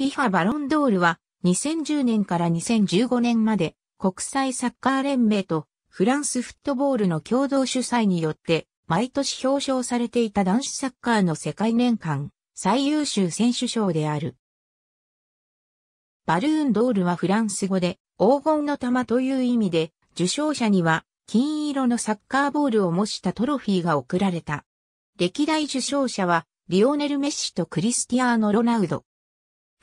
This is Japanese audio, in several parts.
FIFA バロンドールは2010年から2015年まで国際サッカー連盟とフランスフットボールの共同主催によって毎年表彰されていた男子サッカーの世界年間最優秀選手賞である。バルーンドールはフランス語で黄金の玉という意味で受賞者には金色のサッカーボールを模したトロフィーが贈られた。歴代受賞者はリオネル・メッシとクリスティアーノ・ロナウド。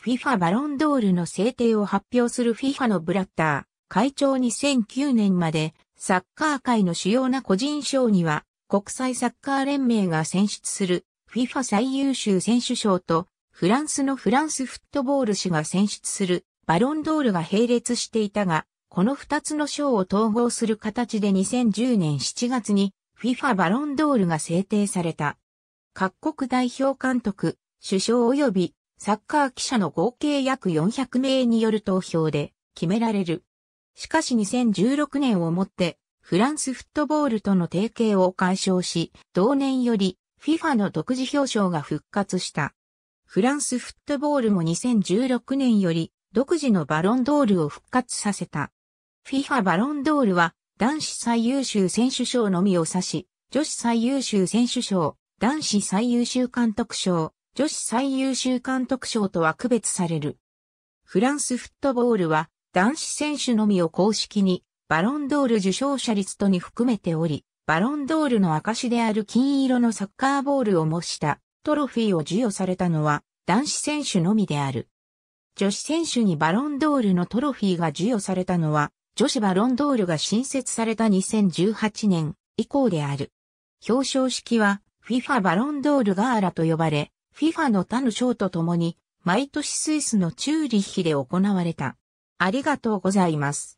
FIFA バロンドールの制定を発表する FIFA のブラッター、会長2009年まで、サッカー界の主要な個人賞には、国際サッカー連盟が選出する FIFA 最優秀選手賞と、フランスのフランスフットボール氏が選出するバロンドールが並列していたが、この2つの賞を統合する形で2010年7月に FIFA バロンドールが制定された。各国代表監督、首相及びサッカー記者の合計約400名による投票で決められる。しかし2016年をもってフランスフットボールとの提携を解消し、同年より FIFA の独自表彰が復活した。フランスフットボールも2016年より独自のバロンドールを復活させた。FIFA バロンドールは男子最優秀選手賞のみを指し、女子最優秀選手賞、男子最優秀監督賞、女子最優秀監督賞とは区別される。フランスフットボールは男子選手のみを公式にバロンドール受賞者リストに含めており、バロンドールの証である金色のサッカーボールを模したトロフィーを授与されたのは男子選手のみである。女子選手にバロンドールのトロフィーが授与されたのは女子バロンドールが新設された2018年以降である。表彰式は FIFA バロンドールガーラと呼ばれ、FIFA の他の賞とともに、毎年スイスのチューリッヒで行われた。ありがとうございます。